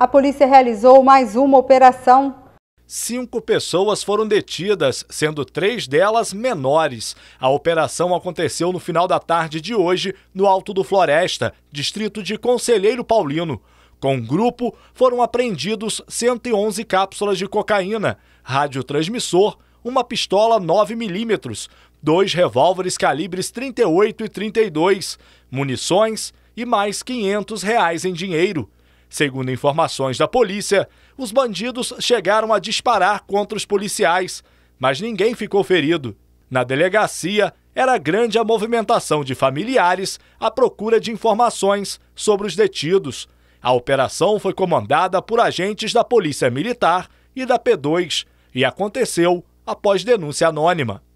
a polícia realizou mais uma operação. Cinco pessoas foram detidas, sendo três delas menores. A operação aconteceu no final da tarde de hoje, no Alto do Floresta, distrito de Conselheiro Paulino. Com o grupo, foram apreendidos 111 cápsulas de cocaína, radiotransmissor, uma pistola 9mm, dois revólveres calibres 38 e 32, munições e mais 500 reais em dinheiro. Segundo informações da polícia, os bandidos chegaram a disparar contra os policiais, mas ninguém ficou ferido. Na delegacia, era grande a movimentação de familiares à procura de informações sobre os detidos. A operação foi comandada por agentes da Polícia Militar e da P2 e aconteceu após denúncia anônima.